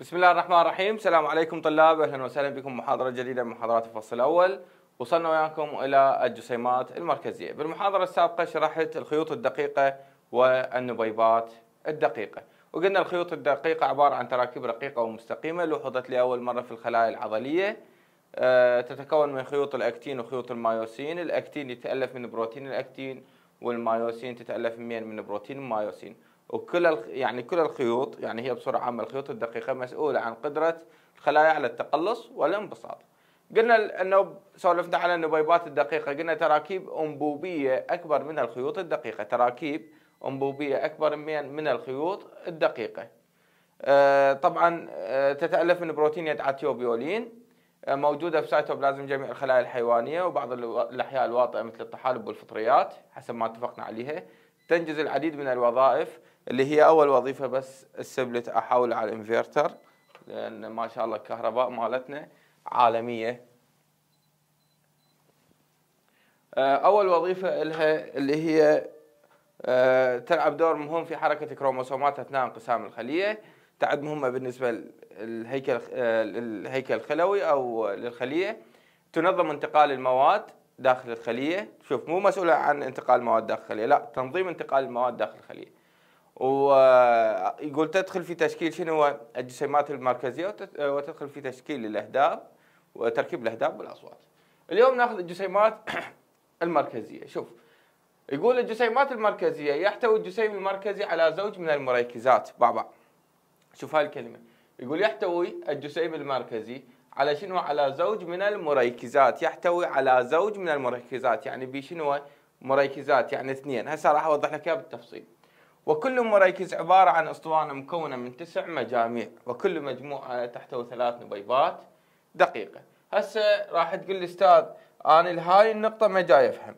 بسم الله الرحمن الرحيم السلام عليكم طلاب اهلا وسهلا بكم محاضره جديده من محاضرات الفصل الاول وصلنا وياكم الى الجسيمات المركزيه بالمحاضره السابقه شرحت الخيوط الدقيقه والنبيبات الدقيقه وقلنا الخيوط الدقيقه عباره عن تراكيب رقيقه ومستقيمه لوحظت لاول مره في الخلايا العضليه تتكون من خيوط الاكتين وخيوط المايوسين الاكتين يتالف من بروتين الاكتين والمايوسين تتالف من من بروتين المايوسين وكل يعني كل الخيوط يعني هي بصورة عامة الخيوط الدقيقة مسؤولة عن قدرة الخلايا على التقلص والانبساط قلنا انه سولفنا على النبيبات الدقيقة قلنا تراكيب أنبوبية أكبر من الخيوط الدقيقة تراكيب أنبوبية أكبر من من الخيوط الدقيقة آه، طبعا آه، تتألف من بروتين يدعى عتيوبيولين آه، موجودة في سيتوبلازم جميع الخلايا الحيوانية وبعض الأحياء الواطئة مثل الطحالب والفطريات حسب ما اتفقنا عليها تنجز العديد من الوظائف اللي هي اول وظيفه بس السبلت احوله على الانفرتر لان ما شاء الله الكهرباء مالتنا عالميه آه، اول وظيفه لها اللي هي آه، تلعب دور مهم في حركه الكروموسومات اثناء انقسام الخليه تعد مهمه بالنسبه للهيكل الهيكل آه، الخلوي او للخليه تنظم انتقال المواد داخل الخليه شوف مو مسؤوله عن انتقال المواد داخل الخليه لا تنظيم انتقال المواد داخل الخليه ويقول تدخل في تشكيل شنو الجسيمات المركزيه وتدخل في تشكيل الاهداف وتركيب الاهداف والاصوات. اليوم ناخذ الجسيمات المركزيه، شوف يقول الجسيمات المركزيه يحتوي الجسيم المركزي على زوج من المركزات بابا. شوف هاي الكلمه، يقول يحتوي الجسيم المركزي على شنو؟ على زوج من المركزات، يحتوي على زوج من المركزات، يعني بشنو؟ مركزات يعني اثنين، هسه راح اوضح لك اياها بالتفصيل. وكل مراكز عبارة عن أسطوانة مكونة من تسع مجاميع وكل مجموعة تحتوي ثلاث نبيبات دقيقة هسه راح تقول لي أستاذ أنا لهاي النقطة ما جاي أفهم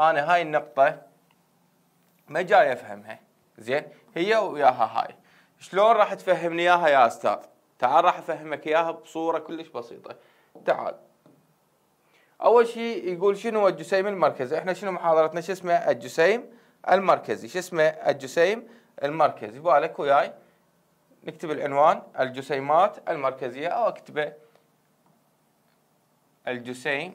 أنا هاي النقطة ما جاي أفهمها زين هي وياها هاي شلون راح تفهمني إياها يا أستاذ تعال راح أفهمك إياها بصورة كلش بسيطة تعال أول شيء يقول شنو الجسيم المركزي احنا شنو محاضرتنا شو اسمه الجسيم المركزي شو اسمه الجسيم المركزي بالك وياي نكتب العنوان الجسيمات المركزية أو أكتبه الجسيم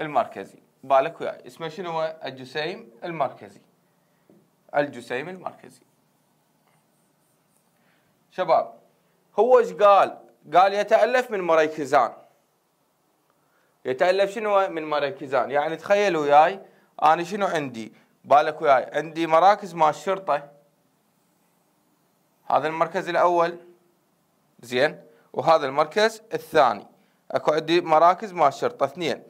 المركزي بالك وياي اسمه شنو هو الجسيم المركزي الجسيم المركزي شباب هو ايش قال؟ قال يتألف من مركزان يتالف شنو من مراكزان يعني تخيلوا وياي انا شنو عندي بالك وياي عندي مراكز مال الشرطه هذا المركز الاول زين وهذا المركز الثاني اكو عندي مراكز مال الشرطه اثنين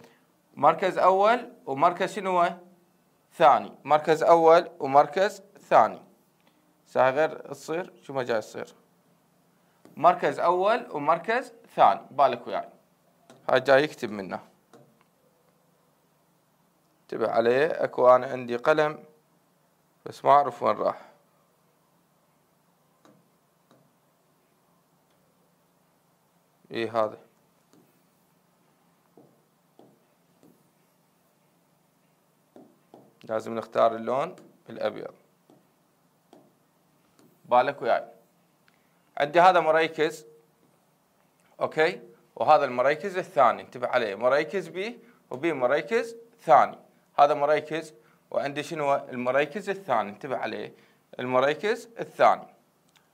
مركز اول ومركز شنو ثاني مركز اول ومركز ثاني غير تصير شو ما جاي يصير مركز اول ومركز ثاني بالك وياي جاي يكتب منه انتبه عليه اكو انا عندي قلم بس ما اعرف وين راح اي هذا لازم نختار اللون الابيض بالك وياي عندي هذا مريكز اوكي وهذا المريكز الثاني انتبه عليه مريكز بي وبي مريكز ثاني هذا مريكز وعندي شنو المريكز الثاني انتبه عليه المريكز الثاني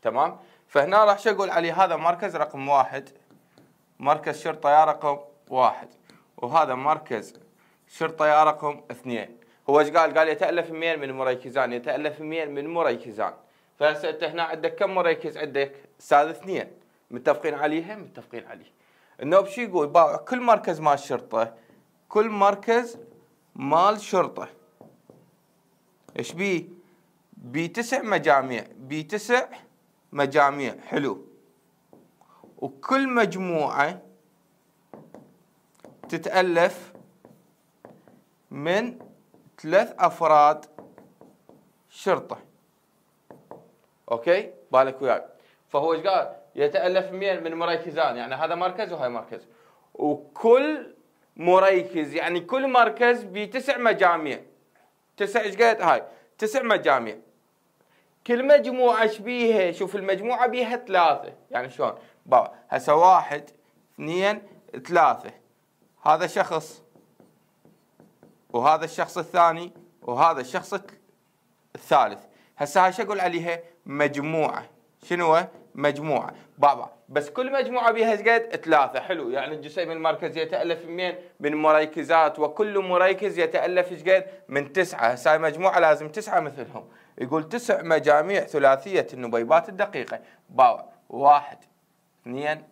تمام فهنا راح اقول عليه هذا مركز رقم واحد مركز شرطة يا رقم واحد وهذا مركز شرطة يا رقم اثنين هو ايش قال؟ قال يتألف مين من مريكزان يتألف مين من مريكزان فهسه انت هنا عندك كم مريكز عندك؟ استاذ اثنين متفقين عليها؟ متفقين عليه النوب شو يقول باوع كل مركز مال شرطة كل مركز مال شرطة ايش بيه تسع مجاميع تسع مجاميع حلو وكل مجموعة تتألف من ثلاث أفراد شرطة أوكي بالك وياي فهو ايش قال يتالف من مركزان يعني هذا مركز وهذا مركز وكل مركز يعني كل مركز بتسع مجاميع تسع ايش قلت هاي تسع مجاميع كل مجموعه ايش بيها شوف المجموعه بيها ثلاثه يعني شلون بابا هسه واحد اثنين ثلاثه هذا شخص وهذا الشخص الثاني وهذا الشخص الثالث هسه هاي اقول عليها مجموعه شنو مجموعه بابا بس كل مجموعه بها قد ثلاثه حلو يعني الجسيم المركزي يتالف من من مركزات وكل مركز يتالف قد من تسعه هاي مجموعه لازم تسعه مثلهم يقول تسع مجاميع ثلاثيه النبيبات الدقيقه بابا واحد اثنين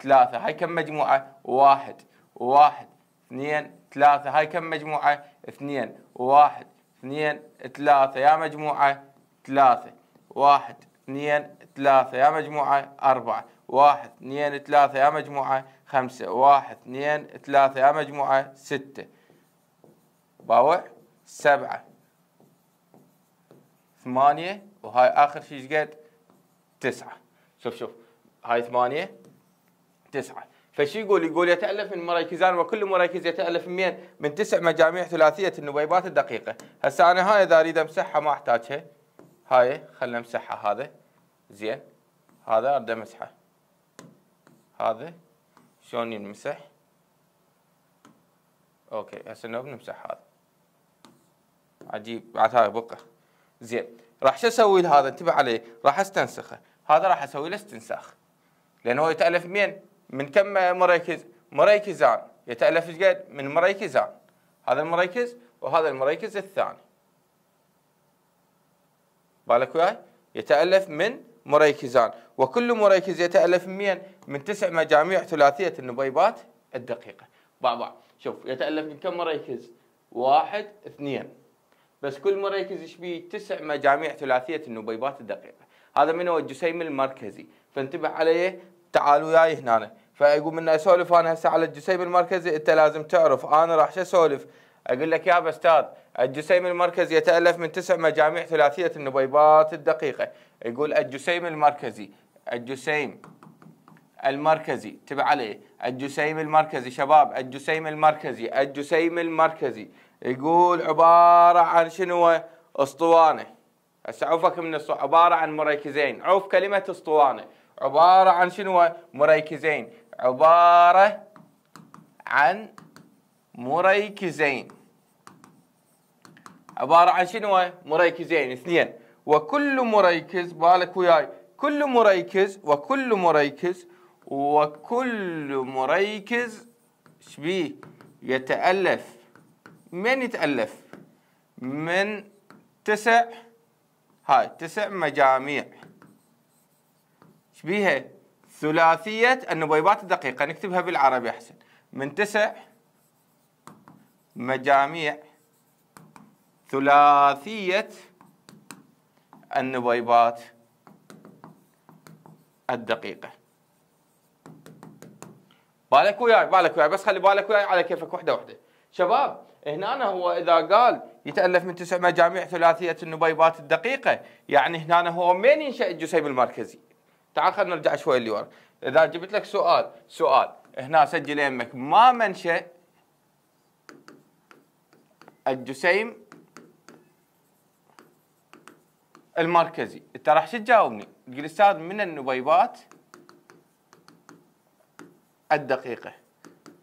ثلاثه هاي كم مجموعه واحد واحد اثنين ثلاثه هاي كم مجموعه اثنين واحد اثنين ثلاثه يا مجموعه ثلاثه واحد اثنين ثلاثة يا مجموعة أربعة واحد اثنين ثلاثة يا مجموعة خمسة واحد اثنين ثلاثة يا مجموعة ستة باوع سبعة ثمانية وهاي آخر شيء قد تسعة شوف شوف هاي ثمانية تسعة فشي يقول يقول يتألف من مراكزان وكل مراكز يتألف من من تسع مجاميع ثلاثية النبيبات الدقيقة هسه أنا هاي إذا أريد أمسحها ما أحتاجها هاي خلنا امسحها هذا زين هذا ابدا امسحه هذا شلون ينمسح اوكي هسه نمسح هذا عجيب بعد هاي بقى زين راح شو اسوي لهذا انتبه عليه راح استنسخه هذا راح اسوي له استنساخ لانه هو يتالف من من كم مريكز مريكزان يتالف ايش قد من مريكزان هذا المريكز وهذا المريكز الثاني بالك وياي يتالف من مريكزان وكل مريكز يتالف من مين؟ من تسع مجاميع ثلاثيه النبيبات الدقيقه بعض شوف يتالف من كم مريكز؟ واحد اثنين بس كل مريكز يشبيه تسع مجاميع ثلاثيه النبيبات الدقيقه هذا من هو الجسيم المركزي فانتبه عليه تعالوا وياي هنا فيقوم من اسولف انا هسه على الجسيم المركزي انت لازم تعرف انا راح اسولف اقول لك يا استاذ الجسيم المركزي يتالف من تسع مجاميع ثلاثيه النبيبات الدقيقه يقول الجسيم المركزي الجسيم المركزي تبع عليه الجسيم المركزي شباب الجسيم المركزي الجسيم المركزي يقول عباره عن شنو اسطوانه هسه عوفك من الصوت عباره عن مركزين عوف كلمه اسطوانه عباره عن شنو مركزين عباره عن مريكزين عبارة عن شنو مريكزين اثنين وكل مريكز بالك وياي كل مريكز وكل مريكز وكل مريكز شبيه يتألف من يتألف من تسع هاي تسع مجاميع شبيها ثلاثية النبيبات الدقيقة نكتبها بالعربي أحسن من تسع مجاميع ثلاثية النبيبات الدقيقة بالك وياي بالك وياي بس خلي بالك وياي على كيفك وحدة وحدة شباب هنا هو إذا قال يتألف من تسع مجاميع ثلاثية النبيبات الدقيقة يعني هنا هو من ينشأ الجسيم المركزي تعال خلينا نرجع شوي لورا إذا جبت لك سؤال سؤال هنا سجل يمك ما منشأ الجسيم المركزي انت راح شو تجاوبني تقول استاذ من النبيبات الدقيقه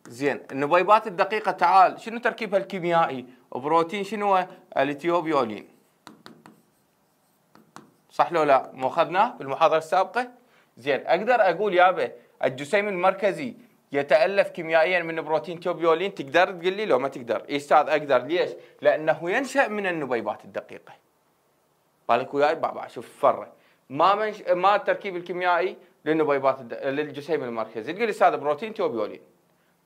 زين النبيبات الدقيقه تعال شنو تركيبها الكيميائي بروتين شنو الاثيوبيولين صح لو لا مو اخذناه بالمحاضره السابقه زين اقدر اقول يابا الجسيم المركزي يتالف كيميائيا من بروتين توبيولين تقدر تقول لي لو ما تقدر اي استاذ اقدر ليش لانه ينشا من النبيبات الدقيقه بالك وياي بابا شوف فره ما منش... ما التركيب الكيميائي للنبيبات الد... للجسيم المركزي تقول لي استاذ بروتين توبيولين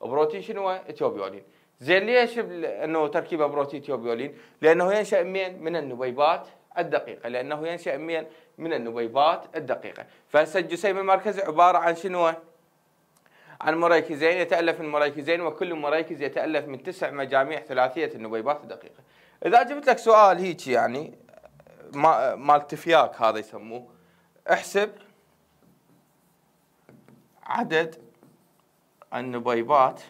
بروتين شنو توبيولين زين ليش بل... انه تركيبه بروتين توبيولين لانه ينشا من من النبيبات الدقيقه لانه ينشا من من النبيبات الدقيقه فهسه الجسيم المركزي عباره عن شنو عن مراكزين يتألف من مراكزين وكل مراكز يتألف من تسع مجاميع ثلاثية النبيبات الدقيقة إذا جبت لك سؤال هيك يعني مال تفياك هذا يسموه احسب عدد النبيبات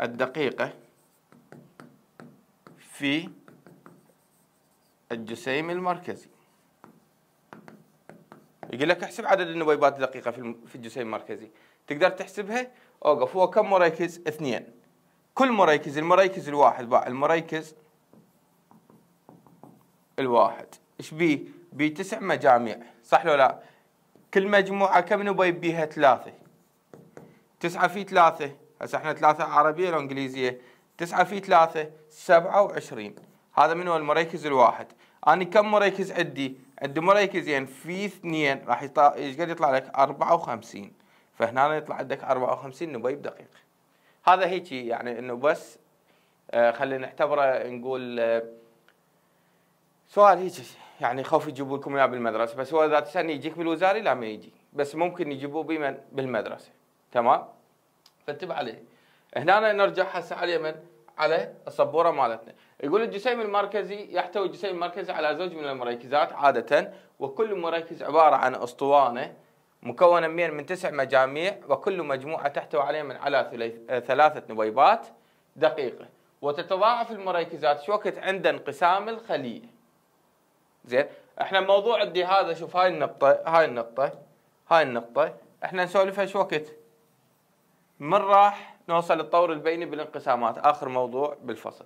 الدقيقة في الجسيم المركزي يقول لك احسب عدد النبيبات الدقيقة في الجسيم المركزي تقدر تحسبها اوقف هو كم مركز اثنين كل مركز المركز الواحد باع المركز الواحد ايش بيه بيه تسع مجاميع صح لو لا كل مجموعة كم نبي بيها ثلاثة تسعة في ثلاثة هسه احنا ثلاثة عربية لو انجليزية تسعة في ثلاثة سبعة وعشرين هذا من هو المركز الواحد أنا كم مركز عندي؟ عندي مركزين في اثنين راح يطلع ايش قد يطلع لك أربعة وخمسين فهنا يطلع عندك 54 نبيب دقيق هذا هيك يعني انه بس آه، خلينا نعتبره نقول آه، سؤال هيك يعني خوف يجيبوا لكم اياه بالمدرسه بس هو اذا تسالني يجيك بالوزاري لا ما يجي بس ممكن يجيبوه بمن بالمدرسه تمام فانتبه عليه هنا نرجع هسه على اليمن على السبوره مالتنا يقول الجسيم المركزي يحتوي الجسيم المركزي على زوج من المركزات عاده وكل مركز عباره عن اسطوانه مكونا من من تسع مجاميع وكل مجموعة تحتوي عليه من على ثلاثة نبيبات دقيقة وتتضاعف المركزات شو وقت عند انقسام الخلية زين احنا موضوع عندي هذا شوف هاي النقطة هاي النقطة هاي النقطة احنا نسولفها شو وقت من راح نوصل للطور البيني بالانقسامات اخر موضوع بالفصل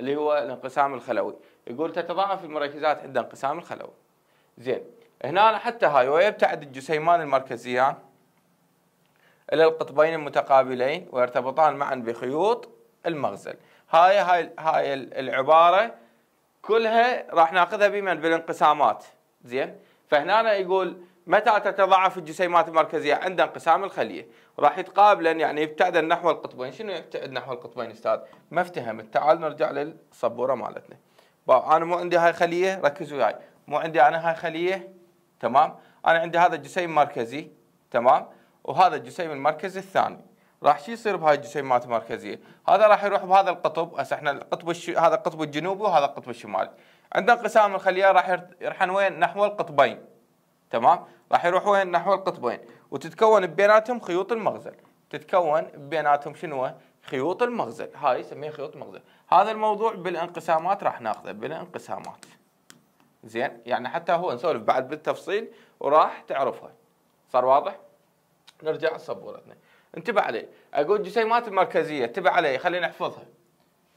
اللي هو الانقسام الخلوي يقول تتضاعف المركزات عند انقسام الخلوي زين هنا حتى هاي ويبتعد الجسيمان المركزيان إلى القطبين المتقابلين ويرتبطان معا بخيوط المغزل هاي هاي هاي العبارة كلها راح ناخذها بمن بالانقسامات زين فهنا يقول متى تتضاعف الجسيمات المركزية عند انقسام الخلية راح يتقابلن يعني يبتعدن نحو القطبين شنو يبتعد نحو القطبين استاذ ما افتهمت تعال نرجع للسبورة مالتنا انا مو عندي هاي خلية ركزوا وياي مو عندي انا هاي خلية تمام انا عندي هذا الجسيم مركزي تمام وهذا الجسيم المركزي الثاني راح شو يصير بهاي الجسيمات المركزيه؟ هذا راح يروح بهذا القطب هسه احنا القطب الش... هذا القطب الجنوبي وهذا القطب الشمالي. عندنا انقسام الخليه راح يرحن وين؟ نحو القطبين. تمام؟ راح يروح وين؟ نحو القطبين وتتكون بيناتهم خيوط المغزل. تتكون بيناتهم شنو؟ خيوط المغزل، هاي يسميها خيوط المغزل. هذا الموضوع بالانقسامات راح ناخذه بالانقسامات. زين يعني حتى هو نسولف بعد بالتفصيل وراح تعرفها صار واضح نرجع لسبورتنا انتبه عليه اقول جسيمات المركزيه انتبه عليه خلينا نحفظها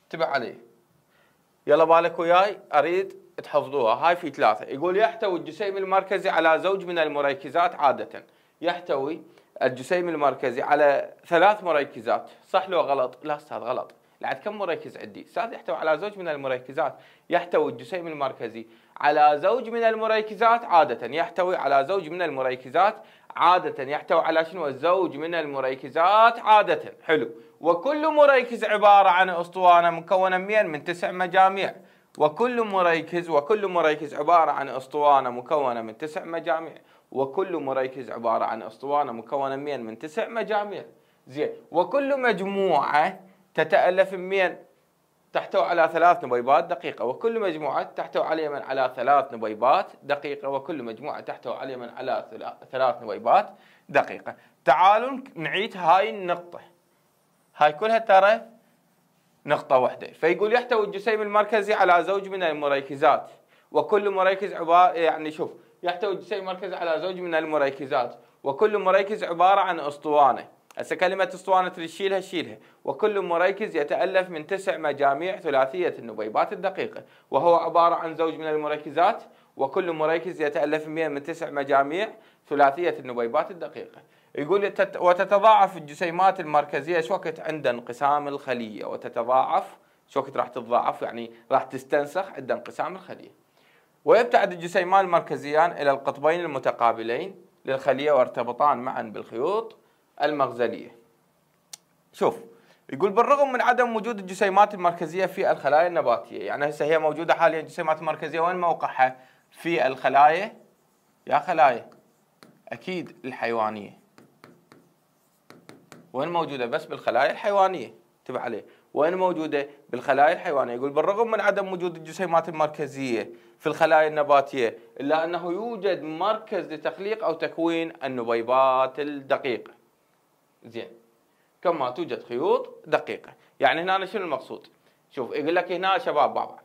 انتبه عليه يلا بالك وياي اريد تحفظوها هاي في ثلاثه يقول يحتوي الجسيم المركزي على زوج من المركزات عاده يحتوي الجسيم المركزي على ثلاث مركزات صح لو غلط لا استاذ غلط لعد كم مركز عندي استاذ يحتوي على زوج من المركزات يحتوي الجسيم المركزي على زوج من المركزات عادة يحتوي على زوج من المركزات عادة يحتوي على شنو الزوج من المركزات عادة حلو وكل مركز عبارة عن أسطوانة مكونة من من تسع مجاميع وكل مركز وكل مركز عبارة عن أسطوانة مكونة من تسع مجاميع وكل مركز عبارة عن أسطوانة مكونة من من تسع مجاميع زين وكل مجموعة تتألف من تحتوي على ثلاث نبيبات دقيقة وكل مجموعة تحتوي على يمن على ثلاث نبيبات دقيقة وكل مجموعة تحتوي على يمن على ثلاث نبيبات دقيقة تعالوا نعيد هاي النقطة هاي كلها ترى نقطة واحدة فيقول يحتوي الجسيم المركزي على زوج من المركزات وكل مركز عبارة يعني شوف يحتوي الجسيم المركزي على زوج من المركزات وكل مركز عبارة عن أسطوانة هسه كلمة اسطوانة تريد تشيلها شيلها وكل مركز يتألف من تسع مجاميع ثلاثية النبيبات الدقيقة وهو عبارة عن زوج من المركزات وكل مركز يتألف من تسع مجاميع ثلاثية النبيبات الدقيقة يقول وتتضاعف الجسيمات المركزية شوكت عند انقسام الخلية وتتضاعف شوكت راح تتضاعف يعني راح تستنسخ عند انقسام الخلية ويبتعد الجسيمان المركزيان إلى القطبين المتقابلين للخلية وارتبطان معا بالخيوط المغزلية شوف يقول بالرغم من عدم وجود الجسيمات المركزية في الخلايا النباتية يعني هسه هي موجودة حاليا الجسيمات المركزية وين موقعها في الخلايا يا خلايا أكيد الحيوانية وين موجودة بس بالخلايا الحيوانية انتبه عليه وين موجودة بالخلايا الحيوانية يقول بالرغم من عدم وجود الجسيمات المركزية في الخلايا النباتية إلا أنه يوجد مركز لتخليق أو تكوين النبيبات الدقيقة زين كما توجد خيوط دقيقة يعني هنا شنو المقصود شوف يقول لك هنا شباب بابا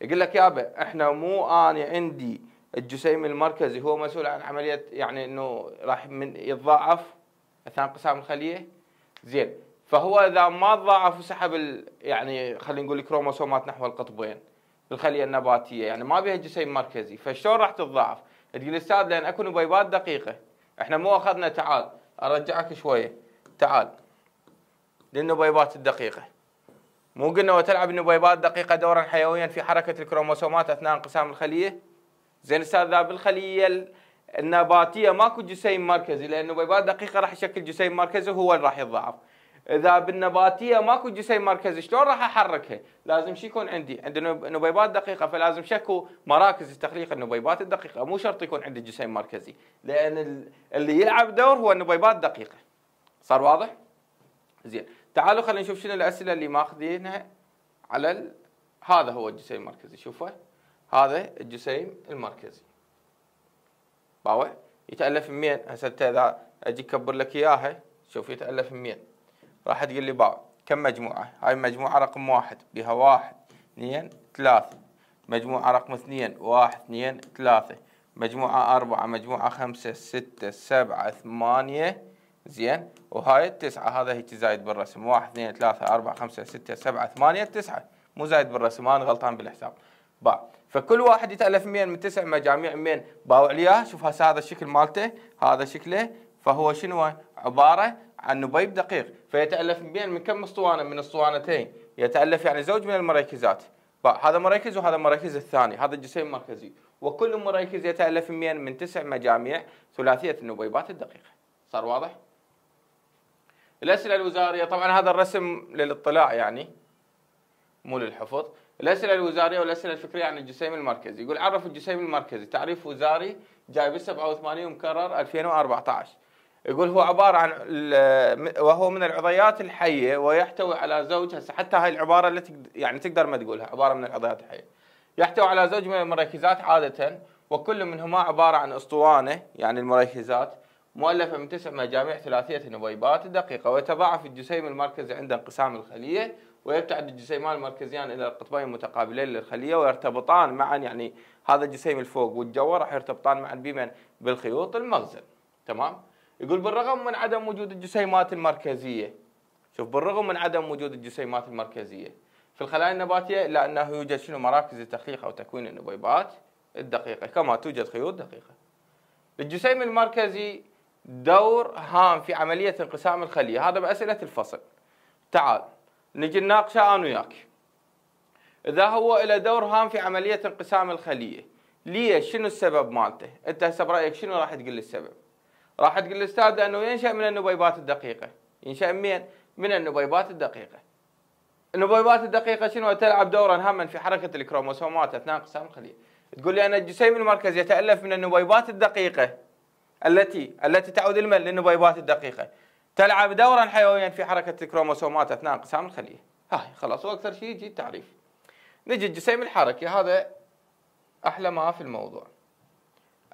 يقول لك يابا احنا مو انا عندي الجسيم المركزي هو مسؤول عن عملية يعني انه راح من يتضاعف اثناء انقسام الخلية زين فهو اذا ما تضاعف وسحب يعني خلينا نقول الكروموسومات نحو القطبين الخليه النباتيه يعني ما بها جسيم مركزي فشلون راح تتضاعف؟ تقول استاذ لان اكو نبيبات دقيقه احنا مو اخذنا تعال ارجعك شويه تعال للنبيبات الدقيقة مو قلنا وتلعب النبيبات دقيقة دورا حيويا في حركة الكروموسومات أثناء انقسام الخلية زين أستاذ ذا بالخلية النباتية ماكو جسيم مركزي لأن النبيبات دقيقة راح يشكل جسيم مركزي وهو اللي راح يتضاعف اذا بالنباتيه ماكو جسيم مركزي شلون راح احركها؟ لازم شي يكون عندي، عندنا نبيبات دقيقه فلازم شكو مراكز تخليق النبيبات الدقيقه، مو شرط يكون عندي جسيم مركزي، لان اللي يلعب دور هو النبيبات الدقيقه. صار واضح؟ زين تعالوا خلينا نشوف شنو الاسئله اللي ماخذينها على ال... هذا هو الجسيم المركزي شوفه هذا الجسيم المركزي باوع يتالف من مين هسه انت اذا اجي اكبر لك اياها شوف يتالف من مين راح تقول لي باوع كم مجموعه هاي مجموعه رقم واحد بها واحد اثنين ثلاثه مجموعه رقم اثنين واحد اثنين ثلاثه مجموعه اربعه مجموعه خمسه سته سبعه ثمانيه زين وهاي التسعة هذا هيك زايد بالرسم واحد اثنين ثلاثة أربعة خمسة ستة سبعة ثمانية تسعة مو زايد بالرسم أنا غلطان بالحساب باع فكل واحد يتألف 100 من تسع مجاميع من باوع عليها شوف هسه هذا الشكل مالته هذا شكله فهو شنو عبارة عن نبيب دقيق فيتألف 100 من كم اسطوانة من اسطوانتين يتألف يعني زوج من المراكزات باع هذا مركز وهذا مركز الثاني هذا الجسيم مركزي وكل مركز يتألف 100 من تسع مجاميع ثلاثية النبيبات الدقيقة صار واضح؟ الأسئلة الوزارية طبعا هذا الرسم للاطلاع يعني مو للحفظ الأسئلة الوزارية والأسئلة الفكرية عن الجسيم المركزي يقول عرف الجسيم المركزي تعريف وزاري جايب 87 ومكرر 2014 يقول هو عبارة عن وهو من العضيات الحية ويحتوي على زوج هسه حتى هاي العبارة اللي يعني تقدر ما تقولها عبارة من العضيات الحية يحتوي على زوج من المركزات عادة وكل منهما عبارة عن أسطوانة يعني المركزات مؤلفة من تسع مجاميع ثلاثية نبيبات دقيقة ويتضاعف الجسيم المركزي عند انقسام الخلية ويبتعد الجسيمان المركزيان إلى القطبين المتقابلين للخلية ويرتبطان معا يعني هذا الجسيم الفوق والجوة راح يرتبطان معا بمن بالخيوط المغزل تمام يقول بالرغم من عدم وجود الجسيمات المركزية شوف بالرغم من عدم وجود الجسيمات المركزية في الخلايا النباتية إلا أنه يوجد شنو مراكز التخليق أو تكوين النبيبات الدقيقة كما توجد خيوط دقيقة الجسيم المركزي دور هام في عملية انقسام الخلية هذا بأسئلة الفصل تعال نجي نناقشه أنا وياك إذا هو إلى دور هام في عملية انقسام الخلية ليش شنو السبب مالته أنت هسه برأيك شنو راح تقول السبب راح تقول الأستاذ أنه ينشأ من النبيبات الدقيقة ينشأ من من النبيبات الدقيقة النبيبات الدقيقة شنو تلعب دورا هاما في حركة الكروموسومات أثناء انقسام الخلية تقول لي أن الجسيم المركزي يتألف من النبيبات الدقيقة التي التي تعود المل للنبيبات الدقيقه تلعب دورا حيويا في حركه الكروموسومات اثناء انقسام الخليه هاي خلاص واكثر شيء يجي التعريف نجي الجسيم الحركي هذا احلى ما في الموضوع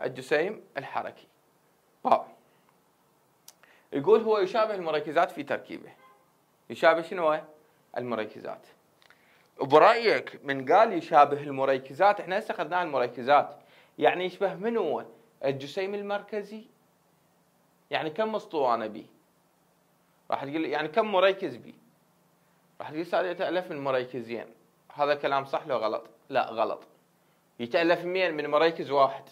الجسيم الحركي طبعا يقول هو يشابه المركزات في تركيبه يشابه شنو المركزات برايك من قال يشابه المركزات احنا هسه المركزات يعني يشبه من هو الجسيم المركزي يعني كم اسطوانه بي راح تقول يعني كم مركز بي راح تقول يتالف من مركزين هذا كلام صح لو غلط لا غلط يتالف 100 من مركز واحد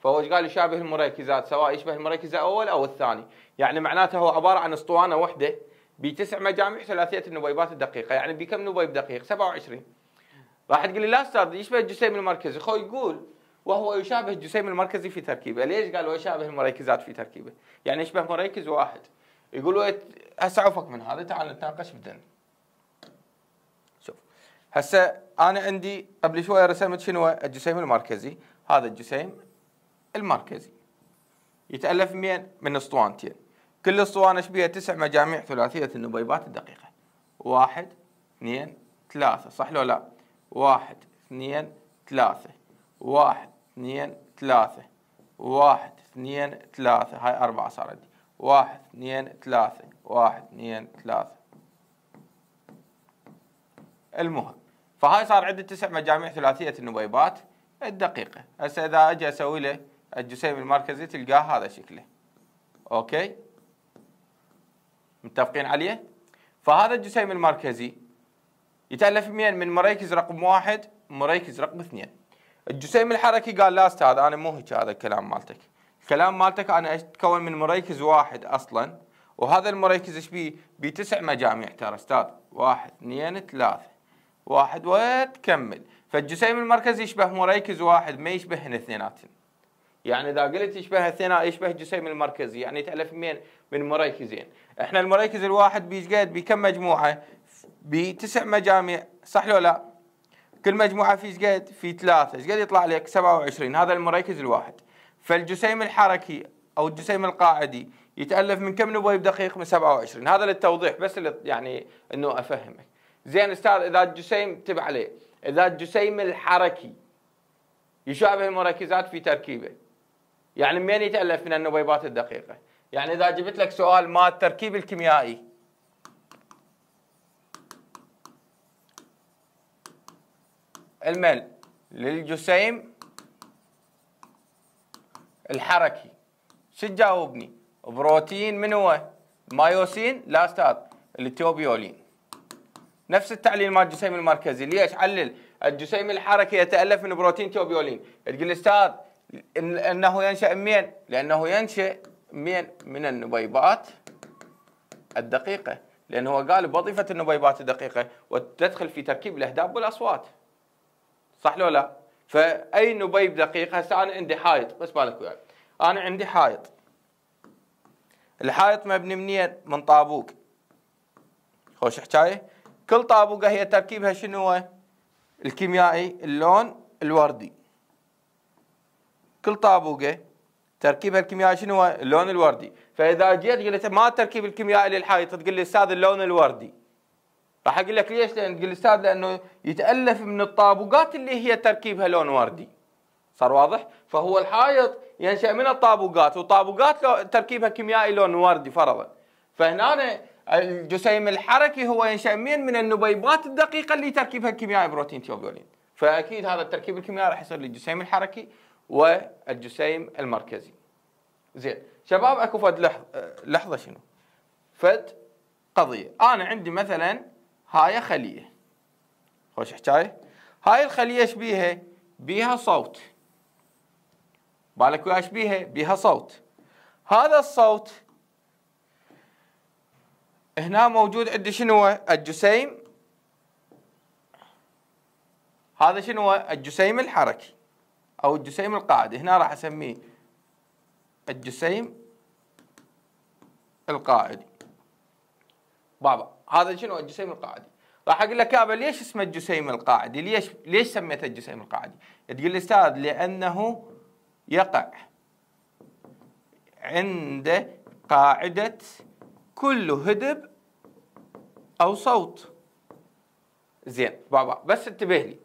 فهو قال يشابه المركزات سواء يشبه المركز الاول او الثاني يعني معناته هو عباره عن اسطوانه واحده بتسع مجاميع ثلاثيه النبيبات الدقيقه يعني بكم نبيب دقيق 27 راح تقول لي لا استاذ يشبه الجسيم المركزي خو يقول وهو يشابه الجسيم المركزي في تركيبه ليش قالوا يشابه المركزات في تركيبه يعني يشبه مركز واحد يقولوا هسه عفك من هذا تعال نتناقش بدن. شوف هسه انا عندي قبل شويه رسمت شنو الجسيم المركزي هذا الجسيم المركزي يتالف من من اسطوانتين كل اسطوانه شبيها تسع مجاميع ثلاثيه النبيبات الدقيقه واحد اثنين ثلاثه صح لو لا واحد اثنين ثلاثه واحد اثنين ثلاثة واحد اثنين ثلاثة هاي أربعة صارت دي واحد اثنين ثلاثة واحد اثنين ثلاثة المهم فهاي صار عندي تسع مجاميع ثلاثية النبيبات الدقيقة هسه إذا أجي أسوي له الجسيم المركزي تلقاه هذا شكله أوكي متفقين عليه فهذا الجسيم المركزي يتألف من من مريكز رقم واحد مريكز رقم اثنين الجسيم الحركي قال لا استاذ انا مو هيك هذا الكلام مالتك الكلام مالتك انا اتكون من مركز واحد اصلا وهذا المركز ايش بيه؟ بيه تسع مجاميع ترى استاذ واحد اثنين ثلاثه واحد وتكمل فالجسيم المركزي يشبه مركز واحد ما يشبهن اثنيناتهم يعني اذا قلت يشبه اثنين يشبه الجسيم المركزي يعني تالف من من مركزين احنا المركز الواحد بيش قد بكم مجموعه بتسع مجاميع صح لو لا كل مجموعه في ايش قد؟ في ثلاثه، ايش قد يطلع لك؟ 27 هذا المركز الواحد. فالجسيم الحركي او الجسيم القاعدي يتالف من كم نبوي دقيق؟ من 27 هذا للتوضيح بس يعني انه افهمك. زين استاذ اذا الجسيم انتبه عليه، اذا الجسيم الحركي يشابه المركزات في تركيبه. يعني منين يتالف من النبيبات الدقيقه؟ يعني اذا جبت لك سؤال ما التركيب الكيميائي المال للجسيم الحركي شو تجاوبني بروتين من هو مايوسين لا استاذ التوبيولين نفس التعليل مال الجسيم المركزي ليش علل الجسيم الحركي يتالف من بروتين توبيولين تقول استاذ انه ينشا من لانه ينشا من من النبيبات الدقيقه لانه هو قال بوظيفه النبيبات الدقيقه وتدخل في تركيب الاهداب والاصوات صح لو لا؟ فاي نبيب دقيق هسه انا عندي حائط بس بالك وياي انا عندي حائط الحائط مبني منين؟ من طابوق خوش حكايه كل طابوقه هي تركيبها شنو هو؟ الكيميائي اللون الوردي كل طابوقه تركيبها الكيميائي شنو هو؟ اللون الوردي فاذا جيت قلت ما التركيب الكيميائي للحائط تقول لي استاذ اللون الوردي راح اقول لك ليش؟ لان الاستاذ لانه يتالف من الطابقات اللي هي تركيبها لون وردي. صار واضح؟ فهو الحائط ينشا من الطابقات وطابقات تركيبها كيميائي لون وردي فرضا. فهنا الجسيم الحركي هو ينشا من من النبيبات الدقيقه اللي تركيبها كيميائي بروتين تيوبولين. فاكيد هذا التركيب الكيميائي راح يصير للجسيم الحركي والجسيم المركزي. زين، شباب اكو فد لحظه لحظه شنو؟ فد قضيه، انا عندي مثلا هاي خليه خوش حكايه هاي الخليه ايش بيها بيها صوت بالك ايش بيها بيها صوت هذا الصوت هنا موجود عندي شنو الجسيم هذا شنو الجسيم الحركي او الجسيم القاعدي هنا راح اسميه الجسيم القاعدي بابا هذا شنو الجسيم القاعدي راح اقول لك يابا ليش اسمه الجسيم القاعدي؟ ليش ليش سميته الجسيم القاعدي؟ تقول لي استاذ لانه يقع عند قاعده كل هدب او صوت زين بابا بس انتبه لي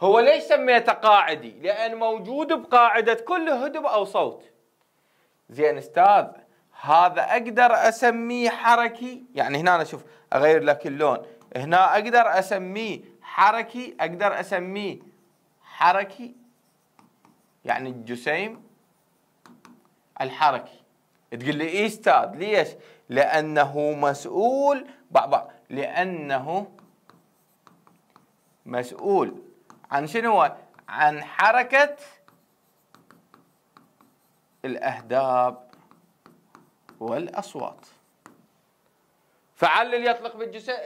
هو ليش سميته قاعدي؟ لان موجود بقاعده كل هدب او صوت زين استاذ هذا اقدر اسميه حركي يعني هنا انا شوف اغير لك اللون هنا اقدر اسميه حركي اقدر اسميه حركي يعني الجسيم الحركي تقول لي إيه استاذ ليش لانه مسؤول بعبع لانه مسؤول عن شنو عن حركه الاهداب والأصوات فعلل يطلق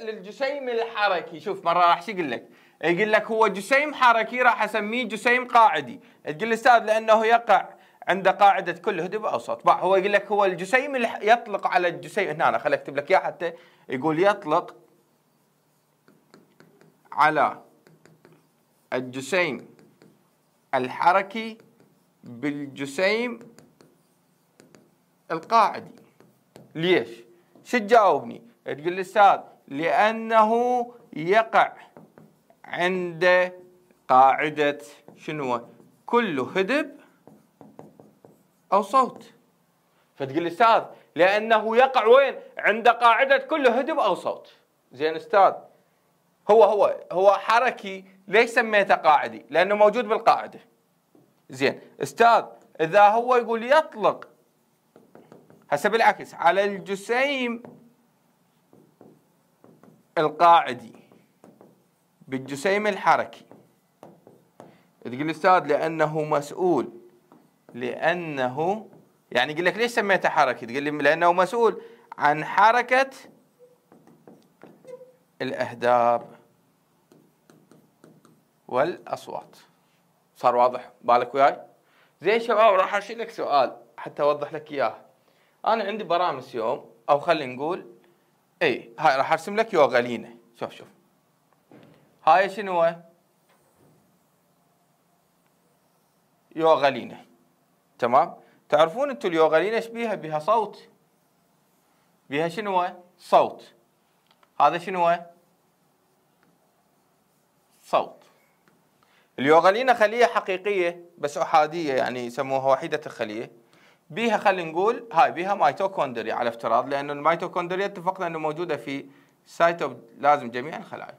للجسيم الحركي شوف مرة راح يقول لك يقول لك هو جسيم حركي راح أسميه جسيم قاعدي تقول أستاذ لأنه يقع عند قاعدة كل هدب بأوسط هو يقول لك هو الجسيم اللي يطلق على الجسيم هنا أنا خليك أكتب لك إياه حتى يقول يطلق على الجسيم الحركي بالجسيم القاعدي ليش شو تجاوبني تقول لي استاذ لانه يقع عند قاعده شنو كل هدب او صوت فتقول لي استاذ لانه يقع وين عند قاعده كل هدب او صوت زين استاذ هو هو هو حركي ليش سميته قاعدي لانه موجود بالقاعده زين استاذ اذا هو يقول يطلق هسه بالعكس على الجسيم القاعدي بالجسيم الحركي تقول الاستاذ لانه مسؤول لانه يعني يقول لك ليش سميته حركي؟ تقول لي لانه مسؤول عن حركه الاهداب والاصوات صار واضح بالك وياي؟ زين شباب راح اشيل لك سؤال حتى اوضح لك اياه انا عندي برامس يوم او خلينا نقول اي هاي راح ارسم لك يوغالينا شوف شوف هاي شنو يوغالينا تمام تعرفون انتم اليوغالينا ايش بيها بيها صوت بيها شنو صوت هذا شنو صوت اليوغالينا خليه حقيقيه بس احاديه يعني يسموها وحيده الخليه بيها خلينا نقول هاي بيها ميتوكوندريا على افتراض لانه الميتوكوندريا اتفقنا أنه موجودة في لازم جميع الخلايا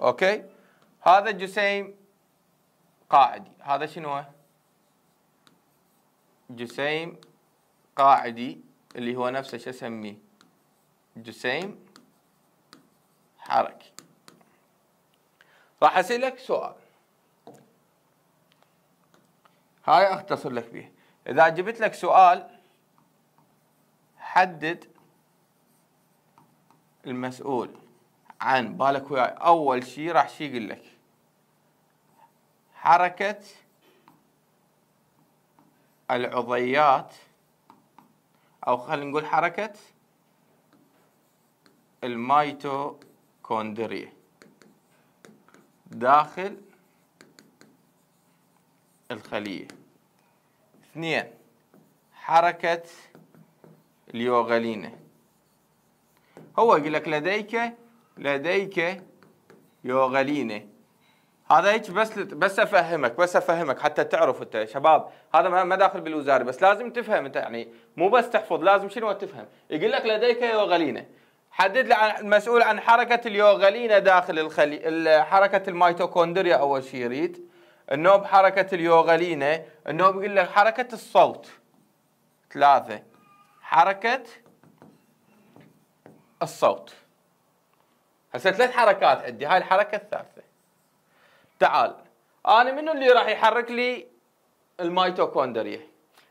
أوكي هذا جسيم قاعدي هذا شنو جسيم قاعدي اللي هو نفسه شو اسميه جسيم حركي راح اسالك سؤال هاي اختصر لك بيه اذا جبت لك سؤال حدد المسؤول عن بالك وياي اول شيء راح شي يقول لك حركه العضيات او خلينا نقول حركه الميتوكوندريا داخل الخليه اثنين حركة لیۆغەلینە هو يقول لك لديك لديك يوغليني هذا هيك بس بس افهمك بس افهمك حتى تعرف انت شباب هذا ما داخل بالوزاره بس لازم تفهم انت يعني مو بس تحفظ لازم شنو تفهم يقول لك لديك يوغلينه حدد لي المسؤول عن حركه اليوغلينه داخل الخلي حركه الميتوكوندريا اول شيء يريد النوب حركة اليوغلينة النوب يقول لك حركه الصوت ثلاثه حركه الصوت هسه ثلاث حركات عندي هاي الحركه الثالثه تعال انا منو اللي راح يحرك لي الميتوكوندريا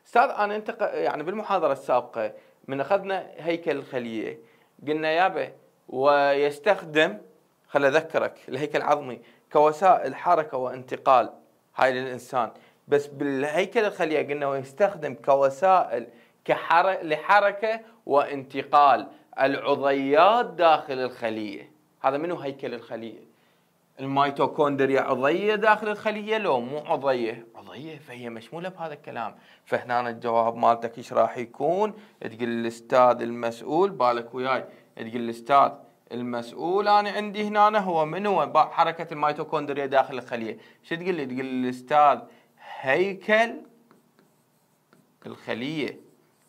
استاذ انا انت يعني بالمحاضره السابقه من اخذنا هيكل الخليه قلنا يابا ويستخدم خل اذكرك الهيكل العظمي كوسائل حركه وانتقال هاي للانسان بس بالهيكل الخليه قلنا ويستخدم كوسائل كحر... لحركه وانتقال العضيات داخل الخليه هذا منو هيكل الخليه الميتوكوندريا عضيه داخل الخليه لو مو عضيه عضيه فهي مشموله بهذا الكلام فهنا الجواب مالتك ايش راح يكون تقول الاستاذ المسؤول بالك وياي تقول الاستاذ المسؤول انا عندي هنا هو من هو حركه الميتوكوندريا داخل الخليه شو تقول لي تقول لي الاستاذ هيكل الخليه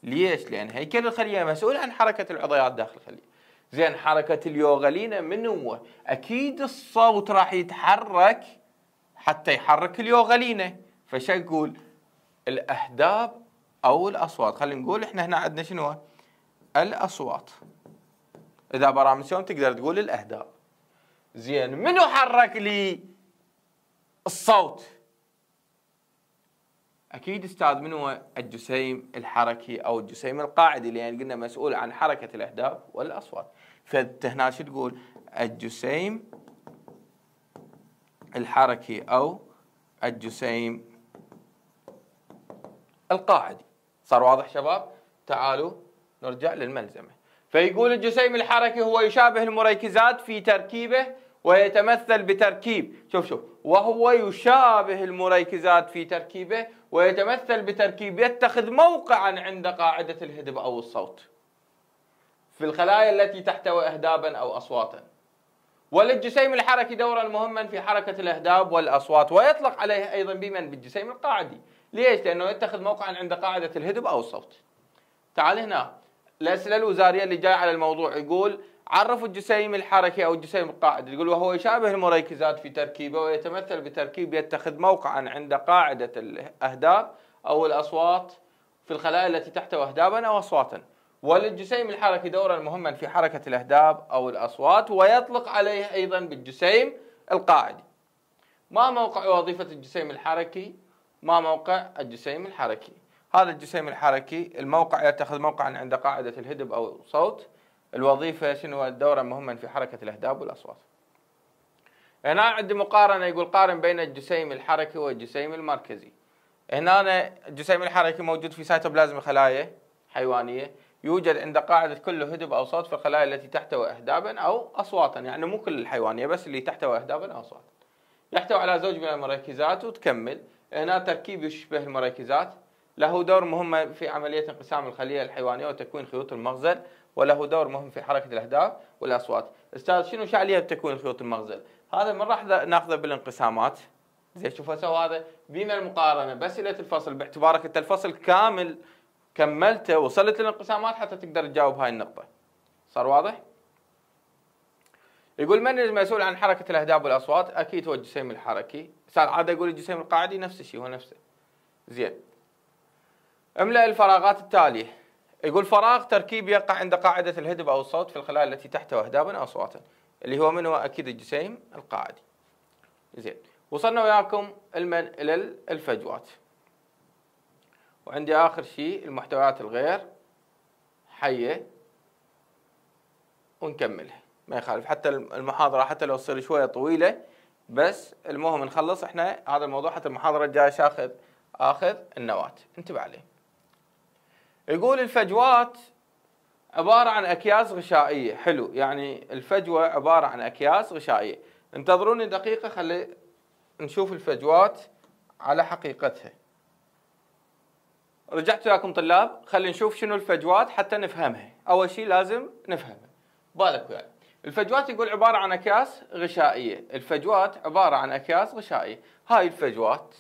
ليش لان هيكل الخليه مسؤول عن حركه العضيات داخل الخليه زين حركه اليوغلينا من هو اكيد الصوت راح يتحرك حتى يحرك اليوغلينا فش اقول الاهداب او الاصوات خلينا نقول احنا هنا عندنا شنو الاصوات اذا برامجهم تقدر تقول الاهداف زين منو حرك لي الصوت اكيد استاذ من هو الجسيم الحركي او الجسيم القاعدي لان قلنا مسؤول عن حركه الاهداف والاصوات فهنا هنا شو تقول الجسيم الحركي او الجسيم القاعدي صار واضح شباب تعالوا نرجع للملزمه فيقول الجسيم الحركي هو يشابه المركزات في تركيبه ويتمثل بتركيب شوف شوف وهو يشابه المركزات في تركيبه ويتمثل بتركيب يتخذ موقعا عند قاعدة الهدب أو الصوت في الخلايا التي تحتوي أهدابا أو أصواتا وللجسيم الحركي دورا مهما في حركة الأهداب والأصوات ويطلق عليه أيضا بمن بالجسيم القاعدي ليش؟ لأنه يتخذ موقعا عند قاعدة الهدب أو الصوت تعال هنا الاسئله الوزاريه اللي جايه على الموضوع يقول عرفوا الجسيم الحركي او الجسيم القاعد يقول وهو يشابه المريكزات في تركيبه ويتمثل بتركيب يتخذ موقعا عند قاعده الاهداب او الاصوات في الخلايا التي تحتوي اهدابا او اصواتا وللجسيم الحركي دورا مهما في حركه الاهداب او الاصوات ويطلق عليه ايضا بالجسيم القاعد ما موقع وظيفه الجسيم الحركي ما موقع الجسيم الحركي هذا الجسيم الحركي الموقع يتخذ موقعا عند قاعدة الهدب أو صوت الوظيفة شنو دورا مهما في حركة الأهداب والأصوات هنا عندي مقارنة يقول قارن بين الجسيم الحركي والجسيم المركزي هنا الجسيم الحركي موجود في سيتوبلازم خلايا حيوانية يوجد عند قاعدة كل هدب أو صوت في الخلايا التي تحتوي أهدابا أو أصواتا يعني مو كل الحيوانية بس اللي تحتوي أهدابا أو أصواتا يحتوي على زوج من المركزات وتكمل هنا تركيب يشبه المركزات له دور مهم في عملية انقسام الخلية الحيوانية وتكوين خيوط المغزل وله دور مهم في حركة الأهداف والأصوات أستاذ شنو شعلية تكوين خيوط المغزل هذا من راح ناخذه بالانقسامات زين شوفوا سوى هذا بما المقارنة بس إلى الفصل باعتبارك أنت الفصل كامل كملته وصلت للانقسامات حتى تقدر تجاوب هاي النقطة صار واضح؟ يقول من المسؤول عن حركة الأهداف والأصوات؟ أكيد هو الجسيم الحركي، صار عادة يقول الجسيم القاعدي نفس الشيء هو نفسه. زين. املأ الفراغات التالية يقول فراغ تركيب يقع عند قاعدة الهدب أو الصوت في الخلايا التي تحتوي أهدابا أو أصواتا اللي هو من هو أكيد الجسيم القاعدي زين وصلنا وياكم المن إلى الفجوات وعندي آخر شيء المحتويات الغير حية ونكملها ما يخالف حتى المحاضرة حتى لو تصير شوية طويلة بس المهم نخلص احنا هذا الموضوع حتى المحاضرة الجاية شاخذ آخذ النواة انتبه عليه يقول الفجوات عبارة عن أكياس غشائية حلو يعني الفجوة عبارة عن أكياس غشائية انتظروني دقيقة خلي نشوف الفجوات على حقيقتها رجعت وياكم طلاب خلي نشوف شنو الفجوات حتى نفهمها اول شيء لازم نفهمها بالك وياي يعني. الفجوات يقول عبارة عن أكياس غشائية الفجوات عبارة عن أكياس غشائية هاي الفجوات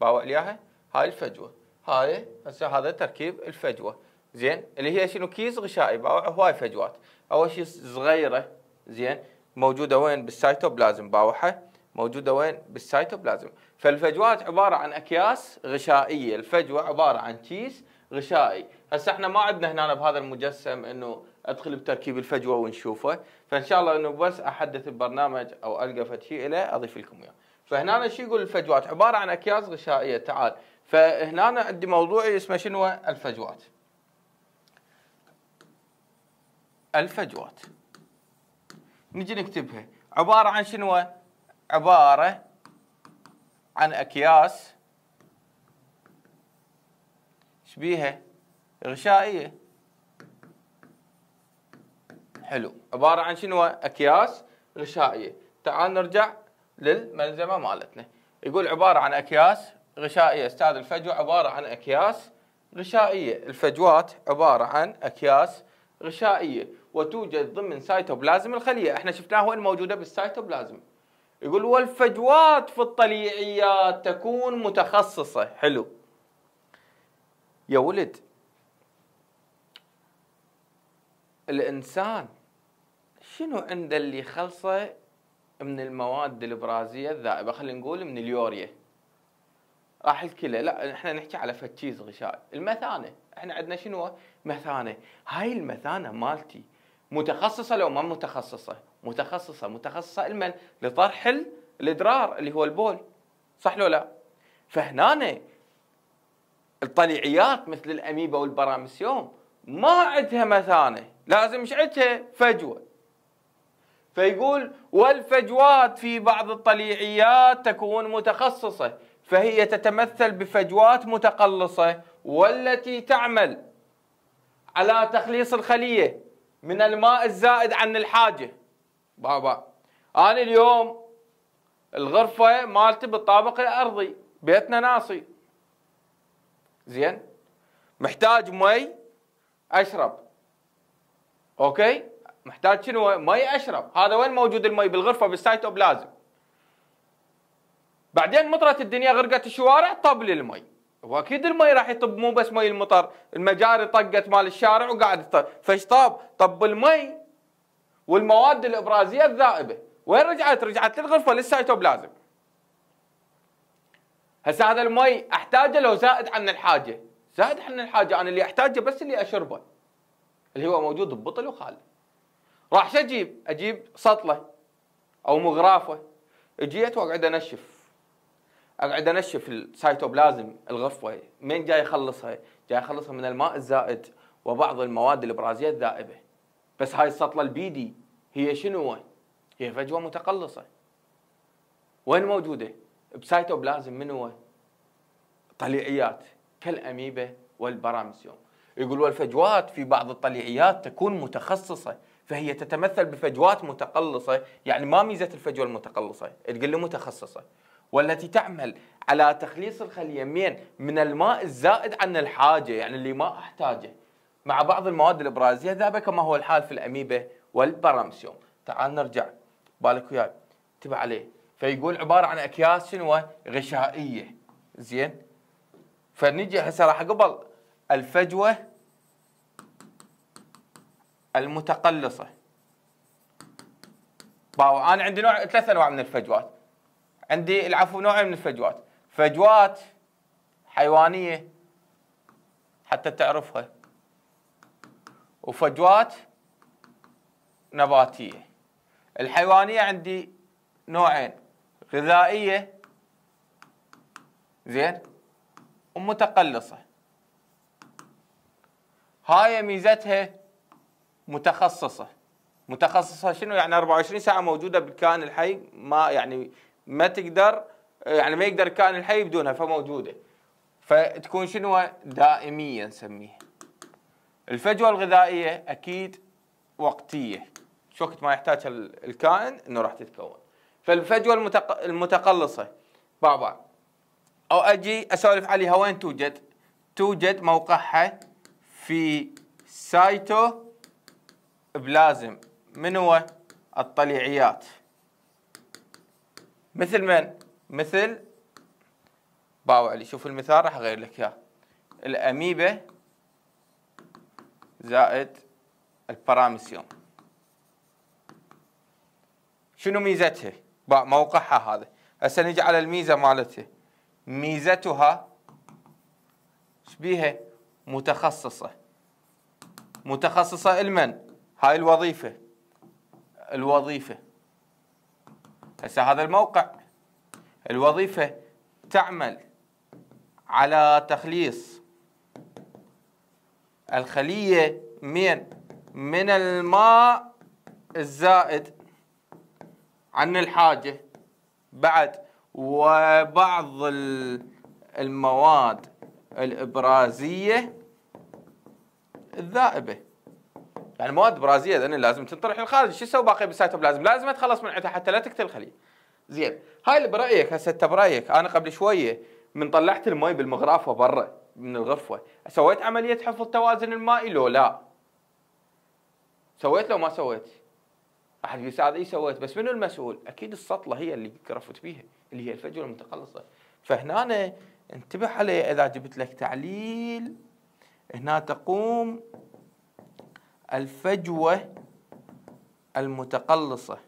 باوع لياها هاي الفجوة هاي هسه هذا تركيب الفجوه زين اللي هي شنو كيس غشائي باوع هواي فجوات اول شيء صغيره زين موجوده وين بالسيتوبلازم باوعها موجوده وين بالسيتوبلازم فالفجوات عباره عن اكياس غشائيه الفجوه عباره عن كيس غشائي هسه احنا ما عندنا هنا بهذا المجسم انه ادخل بتركيب الفجوه ونشوفه فان شاء الله انه بس احدث البرنامج او القى فد شيء له اضيف لكم اياه فهنا شو يقول الفجوات عباره عن اكياس غشائيه تعال فهنا أنا عندي موضوعي اسمه شنو الفجوات الفجوات نجي نكتبها عبارة عن شنو عبارة عن أكياس شبيهة غشائية حلو عبارة عن شنو أكياس غشائية تعال نرجع للملزمة مالتنا يقول عبارة عن أكياس غشائيه استاذ الفجوه عباره عن اكياس غشائيه، الفجوات عباره عن اكياس غشائيه وتوجد ضمن سيتوبلازم الخليه، احنا شفناها وين موجوده بالسيتوبلازم. يقول والفجوات في الطليعيات تكون متخصصه، حلو. يا ولد الانسان شنو عنده اللي خلصه من المواد البرازيه الذائبه خلينا نقول من اليوريا راح الكلى لا احنا نحكي على فتشيز غشاء المثانه احنا عندنا شنو مثانه هاي المثانه مالتي متخصصه لو ما متخصصه متخصصه متخصصه لمن لطرح الادرار اللي هو البول صح لو لا فهنا الطليعيات مثل الاميبا والبرامسيوم ما عندها مثانه لازم ايش عندها فجوه فيقول والفجوات في بعض الطليعيات تكون متخصصه فهي تتمثل بفجوات متقلصه والتي تعمل على تخليص الخليه من الماء الزائد عن الحاجه بابا انا اليوم الغرفه مالتي بالطابق الارضي بيتنا ناصي زين محتاج مي اشرب اوكي محتاج شنو مي اشرب هذا وين موجود المي بالغرفه بالسايتوبلازم بعدين مطرت الدنيا غرقت الشوارع طب للمي واكيد المي راح يطب مو بس مي المطر المجاري طقت مال الشارع وقاعد فش فايش طاب طب المي والمواد الابرازيه الذائبه وين رجعت رجعت للغرفه لازم هسه هذا المي احتاجه لو زائد عن الحاجه زائد عن الحاجه انا اللي احتاجه بس اللي اشربه اللي هو موجود ببطل وخال راح شجيب اجيب سطله او مغرافه اجيت واقعد انشف اقعد انشف السيتوبلازم الغفوه من جاي اخلصها؟ جاي اخلصها من الماء الزائد وبعض المواد الابرازيه الذائبه بس هاي السطله البيدي هي شنو؟ هي فجوه متقلصه وين موجوده؟ بسيتوبلازم من هو؟ طليعيات كالاميبا والبرامسيوم يقول والفجوات في بعض الطليعيات تكون متخصصه فهي تتمثل بفجوات متقلصه يعني ما ميزه الفجوه المتقلصه تقول متخصصه والتي تعمل على تخليص الخليمين من الماء الزائد عن الحاجة يعني اللي ما أحتاجه مع بعض المواد الإبرازية ذهب كما هو الحال في الأميبة والبرامسيوم تعال نرجع بالك وياي انتبه عليه فيقول عبارة عن أكياس شنو غشائية زين فنجي هسه راح قبل الفجوة المتقلصة باو أنا عندي نوع ثلاث أنواع من الفجوات عندي العفو نوعين من الفجوات فجوات حيوانية حتى تعرفها وفجوات نباتية الحيوانية عندي نوعين غذائية زين ومتقلصة هاي ميزتها متخصصة متخصصة شنو يعني 24 ساعة موجودة بالكائن الحي ما يعني ما تقدر آه، يعني ما يقدر الكائن الحي بدونها فموجوده فتكون شنو دائميه نسميها الفجوه الغذائيه اكيد وقتيه شو وقت ما يحتاج الكائن انه راح تتكون فالفجوه المتق... المتقلصه بابا او اجي اسولف عليها وين توجد توجد موقعها في سايتو بلازم من هو الطليعيات مثل من؟ مثل باوعلي شوف المثال راح اغير لك اياه الاميبا زائد البراميسيوم شنو ميزتها؟ موقعها هذا هسه نجي على الميزه مالتها ميزتها شبيها متخصصه متخصصه لمن؟ هاي الوظيفه الوظيفه هسه هذا الموقع الوظيفة تعمل على تخليص الخلية من من الماء الزائد عن الحاجة بعد وبعض المواد الإبرازية الذائبة يعني مواد برازيه لان لازم تنطرح للخارج شو تسوي باقي بالسيتوب لازم لازم تخلص من عندها حتى لا تقتل الخليه زين هاي اللي برايك هسه انت برايك انا قبل شويه من طلعت المي بالمغرفه برا من الغرفه سويت عمليه حفظ توازن المائي لو لا سويت لو ما سويت احد يساعد اي سويت بس منو المسؤول اكيد السطله هي اللي كرفت بيها اللي هي الفجوه المتقلصه فهنا انتبه عليه اذا جبت لك تعليل هنا تقوم الفجوة المتقلصة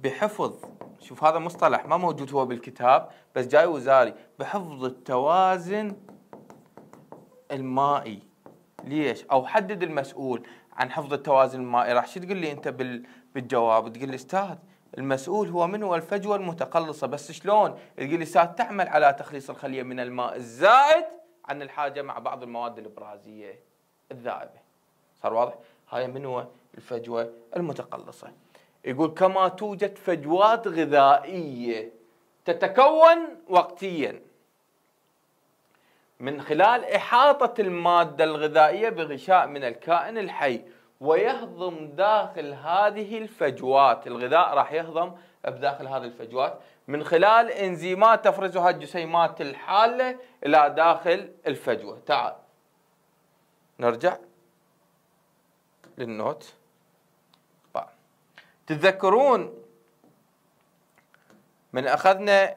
بحفظ شوف هذا مصطلح ما موجود هو بالكتاب بس جاي وزاري بحفظ التوازن المائي ليش او حدد المسؤول عن حفظ التوازن المائي راح شو تقول لي انت بالجواب تقول لي استاذ المسؤول هو من هو الفجوه المتقلصه بس شلون تقول لي استاذ تعمل على تخليص الخليه من الماء الزائد عن الحاجه مع بعض المواد الابرازيه الذائبه صار واضح هاي من هو الفجوة المتقلصة يقول كما توجد فجوات غذائية تتكون وقتيا من خلال إحاطة المادة الغذائية بغشاء من الكائن الحي ويهضم داخل هذه الفجوات الغذاء راح يهضم بداخل هذه الفجوات من خلال انزيمات تفرزها الجسيمات الحالة إلى داخل الفجوة تعال نرجع للنوت طيب. تتذكرون من أخذنا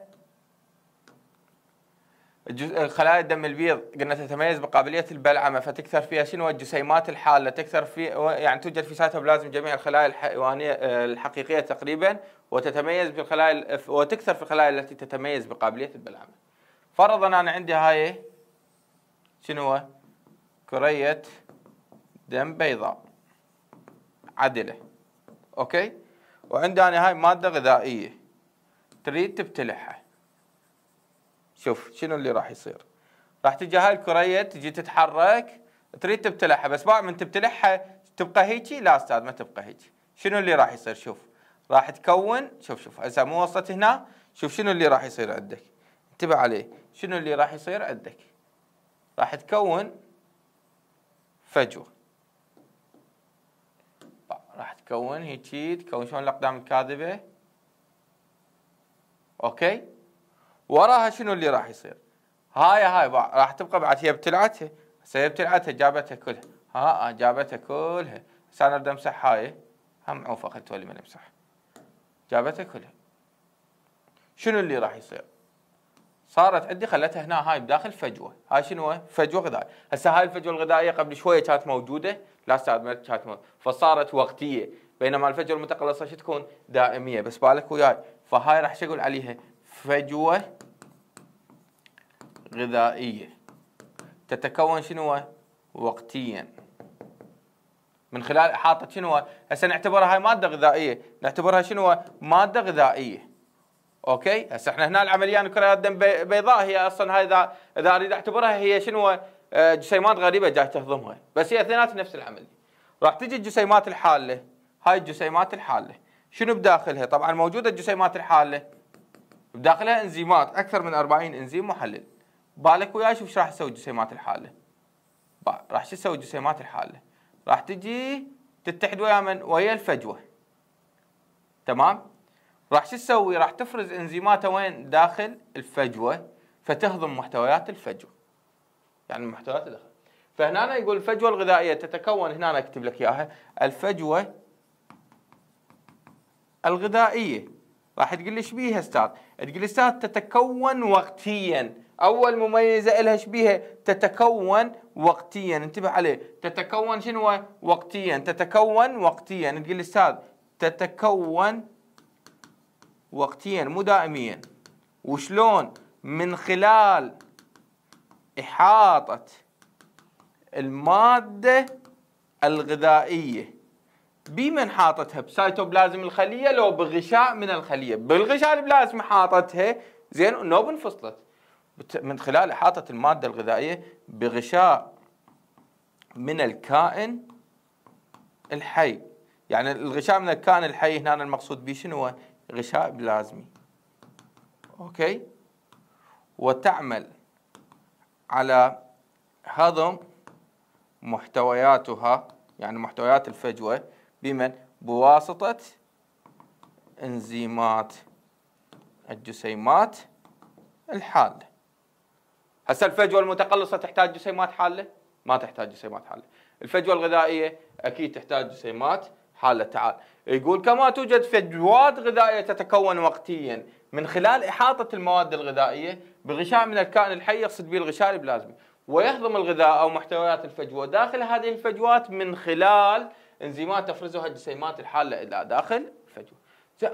خلايا الدم البيض قلنا تتميز بقابليه البلعمه فتكثر فيها شنو الجسيمات الحاله تكثر في يعني توجد في سيتوبلازم جميع الخلايا الحيوانيه آه، الحقيقيه تقريبا وتتميز بالخلايا وتكثر في الخلايا التي تتميز بقابليه البلعمه. فرضا انا عندي هاي شنو كريه دم بيضاء عدله اوكي وعندنا هاي ماده غذائيه تريد تبتلعها شوف شنو اللي راح يصير راح تجي هاي الكريه تجي تتحرك تريد تبتلعها بس بعد من تبتلعها تبقى هيك لا استاذ ما تبقى هيك شنو اللي راح يصير شوف راح تكون شوف شوف هسه مو وصلت هنا شوف شنو اللي راح يصير عندك انتبه عليه شنو اللي راح يصير عندك راح تكون فجوه تكون هيجي تكون شلون الاقدام الكاذبه اوكي وراها شنو اللي راح يصير هاي هاي راح تبقى بعد هي بتلعتها هسه هي بتلعتها جابتها كلها ها جابتها كلها هسه انا بدي امسح هاي هم عوفه خلت ولي ما نمسح جابتها كلها شنو اللي راح يصير صارت عندي خلتها هنا هاي بداخل فجوه هاي شنو فجوه غذائيه هسه هاي الفجوه الغذائيه قبل شويه كانت موجوده لا استاذ كانت موجودة. فصارت وقتيه بينما الفجوه المتقلصه شو تكون دائميه بس بالك وياي فهاي راح اقول عليها فجوه غذائيه تتكون شنو وقتيا من خلال احاطه شنو هسه نعتبرها هاي ماده غذائيه نعتبرها شنو ماده غذائيه اوكي هسه احنا هنا العمليه نكرهها الدم بيضاء هي اصلا هاي اذا اذا اريد اعتبرها هي شنو آه، جسيمات غريبه جاي تهضمها بس هي اثنينات نفس العمليه راح تجي الجسيمات الحاله هاي الجسيمات الحاله شنو بداخلها طبعا موجوده الجسيمات الحاله بداخلها انزيمات اكثر من 40 انزيم محلل بالك وياي شوف ايش راح تسوي الجسيمات الحاله راح شو تسوي الجسيمات الحاله راح تجي تتحد ويا من ويا الفجوه تمام راح شو تسوي؟ راح تفرز انزيماتها وين؟ داخل الفجوه فتهضم محتويات الفجوه. يعني محتويات داخل. فهنا يقول الفجوه الغذائيه تتكون هنا اكتب لك اياها الفجوه الغذائيه راح تقول لي ايش بيها استاذ؟ تقول استاذ تتكون وقتيا، اول مميزه لها ايش بيها؟ تتكون وقتيا، انتبه عليه، تتكون شنو؟ وقتيا، تتكون وقتيا، تقول لي استاذ تتكون وقتيا مو دائميا وشلون من خلال إحاطة المادة الغذائية بمن حاطتها بسيتوبلازم الخلية لو بغشاء من الخلية بالغشاء البلازم حاطتها زين نوب انفصلت من خلال إحاطة المادة الغذائية بغشاء من الكائن الحي يعني الغشاء من الكائن الحي هنا المقصود به شنو غشاء بلازمي أوكي وتعمل على هضم محتوياتها يعني محتويات الفجوة بمن بواسطة انزيمات الجسيمات الحالة هسه الفجوة المتقلصة تحتاج جسيمات حالة؟ ما تحتاج جسيمات حالة الفجوة الغذائية أكيد تحتاج جسيمات حالة تعال يقول كما توجد فجوات غذائية تتكون وقتيا من خلال إحاطة المواد الغذائية بغشاء من الكائن الحي يقصد به الغشاء البلازمي ويهضم الغذاء أو محتويات الفجوة داخل هذه الفجوات من خلال انزيمات تفرزها الجسيمات الحالة إلى داخل الفجوة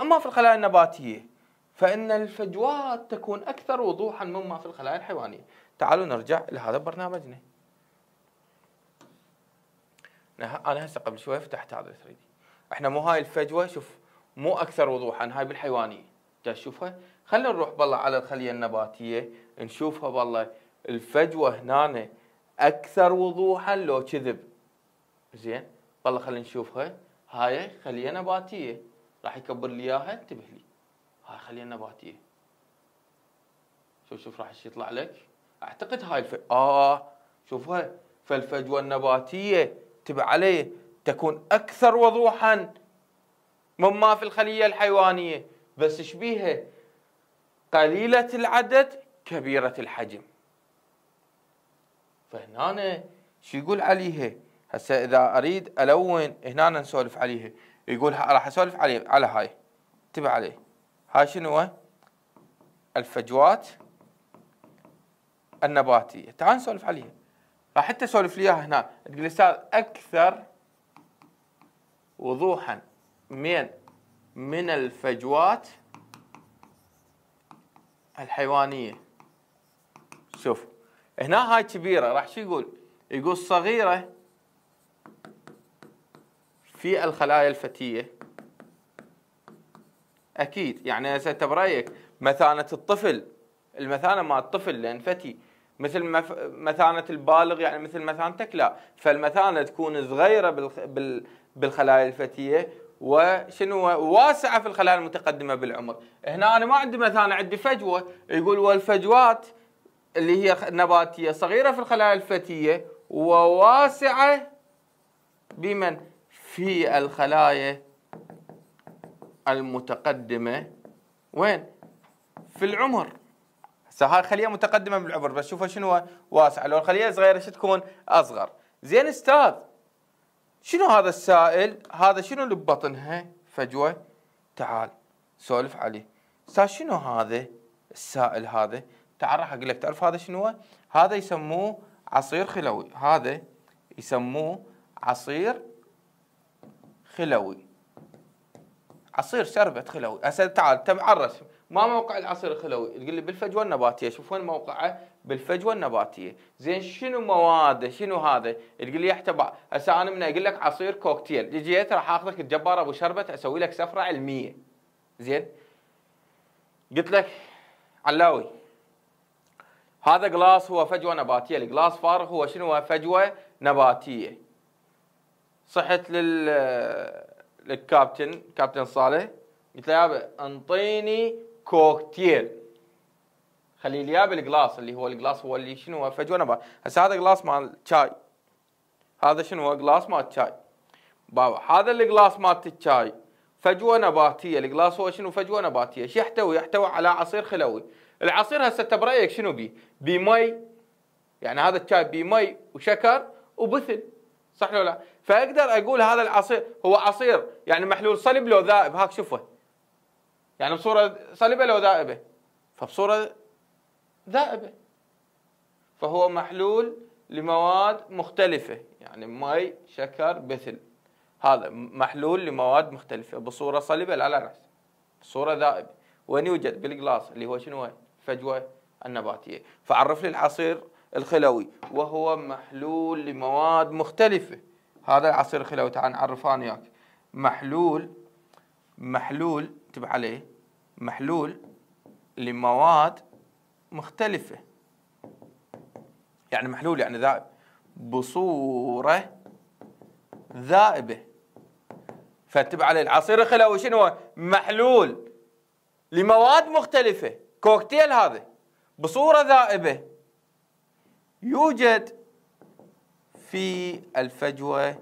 أما في الخلايا النباتية فإن الفجوات تكون أكثر وضوحا مما في الخلايا الحيوانية تعالوا نرجع لهذا برنامجنا نعم، أنا هسه قبل شوي فتحت هذا 3 دي احنا مو هاي الفجوه شوف مو اكثر وضوحا هاي بالحيوانيه تشوفها خلينا نروح بالله على الخليه النباتيه نشوفها بالله الفجوه هنا اكثر وضوحا لو كذب زين بالله خلينا نشوفها هاي خليه نباتيه راح يكبر لي اياها انتبه لي هاي خليه نباتيه شوف شوف راح ايش يطلع لك اعتقد هاي الف... اه شوفها فالفجوه النباتيه تبع عليه تكون اكثر وضوحا مما في الخليه الحيوانيه بس شبيها قليله العدد كبيره الحجم فهنا شو يقول عليها هسه اذا اريد الون هنا نسولف عليها يقول راح اسولف عليه على هاي انتبه عليه هاي شنو الفجوات النباتيه تعال نسولف عليها راح انت سولف لي اياها هنا تقول استاذ اكثر وضوحا من من الفجوات الحيوانية شوف هنا هاي كبيرة راح شو يقول يقول صغيرة في الخلايا الفتية أكيد يعني هسه برأيك مثانة الطفل المثانة مال الطفل لأن فتي مثل مثانة البالغ يعني مثل مثانتك لا فالمثانة تكون صغيرة بالخلايا الفتيه وشنو واسعه في الخلايا المتقدمه بالعمر هنا انا ما عندي مثلا عندي فجوه يقول والفجوات اللي هي نباتيه صغيره في الخلايا الفتيه وواسعه بمن في الخلايا المتقدمه وين في العمر هسه هاي خليه متقدمه بالعمر بس شوفها شنو واسعه لو الخليه صغيره شو تكون اصغر زين استاذ شنو هذا السائل هذا شنو اللي ببطنها فجوة تعال سولف عليه استاذ شنو هذا السائل هذا تعال راح اقول لك تعرف هذا شنو هذا يسموه عصير خلوي هذا يسموه عصير خلوي عصير شربت خلوي هسه تعال تعرف ما موقع العصير الخلوي تقول لي بالفجوه النباتيه شوف وين موقعه بالفجوه النباتيه، زين شنو مواده؟ شنو هذا؟ تقول لي يحتوى هسه انا من اقول لك عصير كوكتيل، جيت راح اخذك الجبار ابو شربت اسوي لك سفره علميه. زين؟ قلت لك علاوي هذا قلاص هو فجوه نباتيه، القلاص فارغ هو شنو هو فجوه نباتيه. صحت لل للكابتن كابتن صالح قلت له يابا انطيني كوكتيل خلي لي اياه بالجلاس اللي هو الجلاس هو اللي شنو هو فجوه انا هسه هذا جلاس مال شاي هذا شنو هو جلاس مال شاي بابا هذا الجلاس مالت الشاي فجوه نباتيه الجلاس هو شنو فجوه نباتيه شو يحتوي يحتوي على عصير خلوي العصير هسه انت برايك شنو بيه بمي يعني هذا الشاي بمي مي وشكر وبثل صح ولا لا فاقدر اقول هذا العصير هو عصير يعني محلول صلب لو ذائب هاك شوفه يعني بصوره صلبه لو ذائبه فبصوره ذائبة فهو محلول لمواد مختلفة يعني مي شكر بثل هذا محلول لمواد مختلفة بصورة صلبة على الرأس صورة ذائبة وين يوجد بالقلاص اللي هو شنو فجوة النباتية فعرف لي العصير الخلوي وهو محلول لمواد مختلفة هذا العصير الخلوي تعال نعرفه أنا وياك محلول محلول انتبه عليه محلول لمواد مختلفة يعني محلول يعني ذائب بصورة ذائبة فاتبع عليه العصير الخلوي شنو محلول لمواد مختلفة كوكتيل هذا بصورة ذائبة يوجد في الفجوة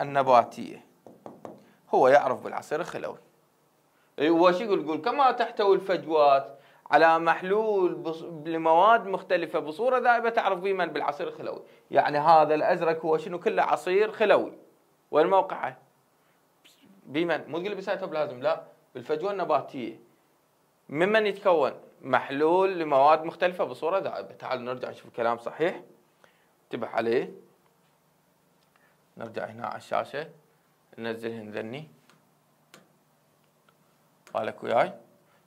النباتية هو يعرف بالعصير الخلوي هو شو يقول كما تحتوي الفجوات على محلول لمواد مختلفة بصورة ذائبة تعرف به من بالعصير الخلوي يعني هذا الأزرق هو شنو كله عصير خلوي وين موقعه بمن مو تقول بسيتوبلازم لا بالفجوة النباتية ممن يتكون محلول لمواد مختلفة بصورة ذائبة تعال نرجع نشوف الكلام صحيح انتبه عليه نرجع هنا على الشاشة ننزل ذني بالك وياي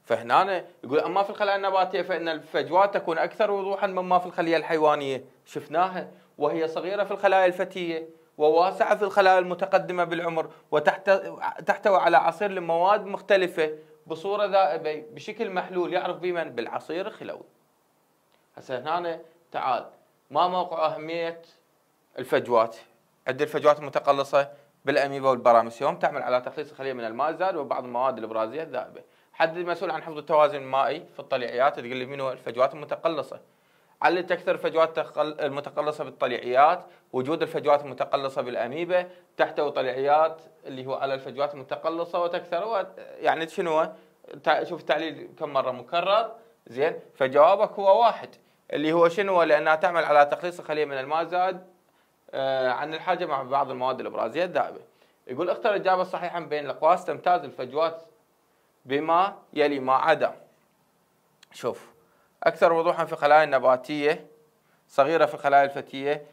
فهنا يقول اما في الخلايا النباتيه فان الفجوات تكون اكثر وضوحا مما في الخليه الحيوانيه شفناها وهي صغيره في الخلايا الفتيه وواسعه في الخلايا المتقدمه بالعمر وتحتوي على عصير لمواد مختلفه بصوره ذائبه بشكل محلول يعرف بمن بالعصير الخلوي. هسه هنا تعال ما موقع اهميه الفجوات؟ عند الفجوات المتقلصه بالاميبا والبراميسيوم تعمل على تخليص الخليه من الماء الزائد وبعض المواد الابرازيه الذائبه. حدد المسؤول عن حفظ التوازن المائي في الطليعيات تقول لي منو الفجوات المتقلصه علل تكثر الفجوات المتقلصه بالطليعيات وجود الفجوات المتقلصه بالاميبا تحتوي طليعيات اللي هو على الفجوات المتقلصه وتكثر يعني شنو شوف التعليل كم مره مكرر زين فجوابك هو واحد اللي هو شنو لانها تعمل على تقليص الخليه من الماء زائد آه، عن الحاجه مع بعض المواد الابرازيه الدائبه يقول اختر الاجابه الصحيحه بين الاقواس تمتاز الفجوات بما يلي ما عدا شوف أكثر وضوحا في الخلايا النباتية صغيرة في الخلايا الفتية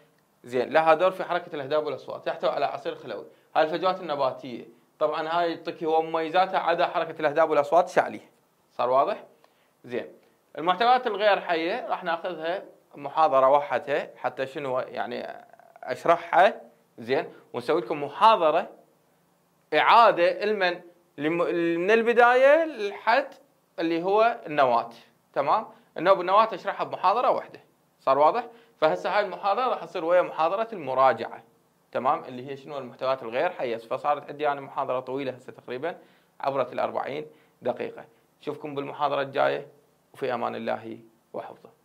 زين لها دور في حركة الأهداب والأصوات تحتوي على عصير خلوي هاي الفجوات النباتية طبعا هاي يعطيك هو مميزاتها عدا حركة الأهداب والأصوات شعلي صار واضح؟ زين المحتويات الغير حية راح ناخذها محاضرة وحدها حتى شنو يعني أشرحها زين ونسوي لكم محاضرة إعادة لمن من البدايه لحد اللي هو النواه تمام النواه اشرحها بمحاضره واحده صار واضح فهسه هاي المحاضره راح تصير ويا محاضره المراجعه تمام اللي هي شنو المحتويات الغير حيز فصارت عندي انا محاضره طويله هسه تقريبا عبرت ال 40 دقيقه اشوفكم بالمحاضره الجايه وفي امان الله وحفظه